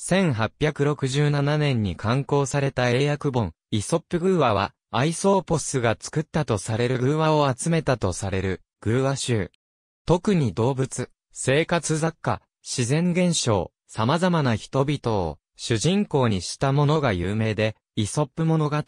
1867年に刊行された英訳本、イソップー話は、アイソーポスが作ったとされるー話を集めたとされる、ー話集。特に動物、生活雑貨、自然現象、様々な人々を主人公にしたものが有名で、イソップ物語、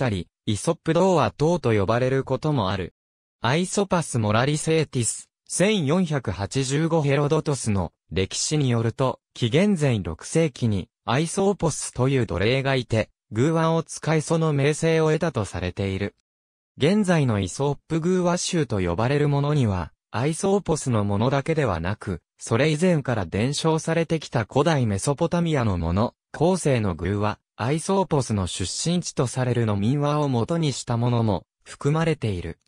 イソップ童話等と呼ばれることもある。アイソパス・モラリセーティス、1485ヘロドトスの歴史によると、紀元前6世紀にアイソーポスという奴隷がいて、偶腕を使いその名声を得たとされている。現在のイソップ偶話集と呼ばれるものには、アイソーポスのものだけではなく、それ以前から伝承されてきた古代メソポタミアのもの、後世の偶話、アイソーポスの出身地とされるの民話を元にしたものも含まれている。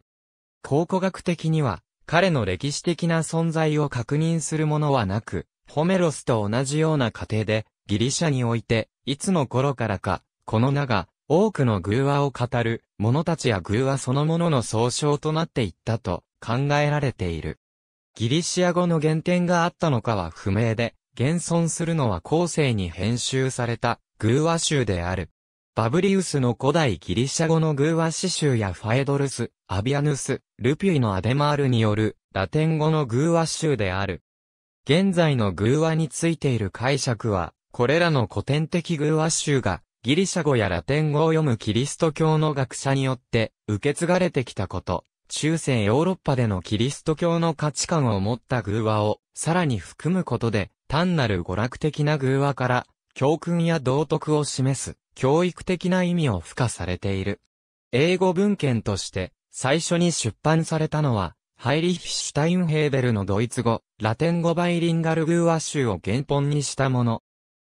考古学的には、彼の歴史的な存在を確認するものはなく、ホメロスと同じような過程で、ギリシャにおいて、いつの頃からか、この名が、多くの偶話を語る、者たちや偶話そのものの総称となっていったと考えられている。ギリシア語の原点があったのかは不明で、現存するのは後世に編集された偶話集である。バブリウスの古代ギリシャ語の偶話詩集やファエドルス、アビアヌス、ルピュイのアデマールによるラテン語の偶話集である。現在の偶話についている解釈は、これらの古典的偶話集がギリシャ語やラテン語を読むキリスト教の学者によって受け継がれてきたこと、中世ヨーロッパでのキリスト教の価値観を持った偶話をさらに含むことで単なる娯楽的な偶話から教訓や道徳を示す。教育的な意味を付加されている。英語文献として最初に出版されたのは、ハイリヒ・シュタインヘーベルのドイツ語、ラテン語バイリンガルグーア州を原本にしたもの。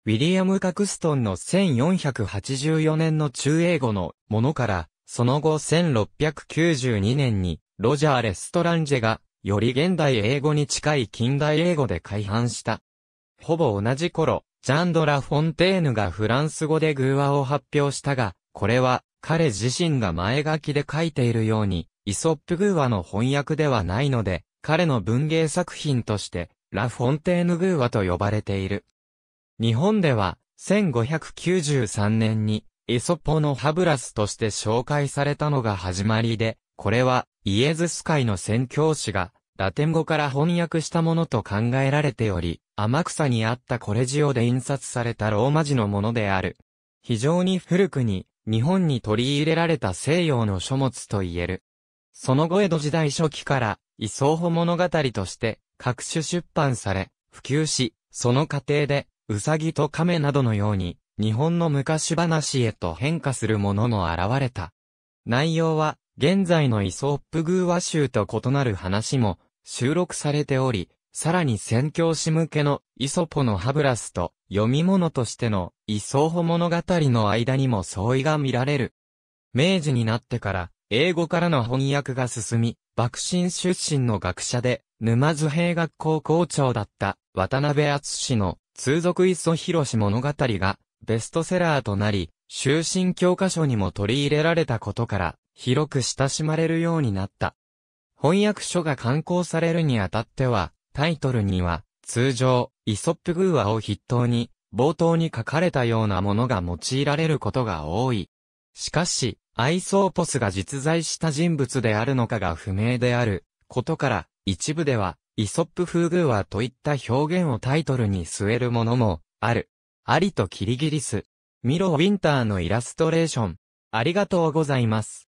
ウィリアム・カクストンの1484年の中英語のものから、その後1692年にロジャー・レストランジェが、より現代英語に近い近代英語で改版した。ほぼ同じ頃、ジャンドラ・フォンテーヌがフランス語で偶話を発表したが、これは彼自身が前書きで書いているように、イソップ偶話の翻訳ではないので、彼の文芸作品として、ラ・フォンテーヌ偶話と呼ばれている。日本では、1593年に、イソポのハブラスとして紹介されたのが始まりで、これは、イエズス会の宣教師が、ラテン語から翻訳したものと考えられており、天草にあったコレジオで印刷されたローマ字のものである。非常に古くに、日本に取り入れられた西洋の書物と言える。その後江戸時代初期から、異相保物語として、各種出版され、普及し、その過程で、ウサギと亀などのように、日本の昔話へと変化するものも現れた。内容は、現在のイソップ寓話集と異なる話も、収録されており、さらに宣教師向けのイソポのハブラスと読み物としてのイソホ物語の間にも相違が見られる。明治になってから英語からの翻訳が進み、幕臣出身の学者で沼津兵学校校長だった渡辺厚の通俗イロ広物語がベストセラーとなり、終身教科書にも取り入れられたことから広く親しまれるようになった。翻訳書が刊行されるにあたっては、タイトルには、通常、イソップ寓話を筆頭に、冒頭に書かれたようなものが用いられることが多い。しかし、アイソーポスが実在した人物であるのかが不明であることから、一部では、イソップ風寓話といった表現をタイトルに据えるものもある。ありとキリギリス。ミロ・ウィンターのイラストレーション。ありがとうございます。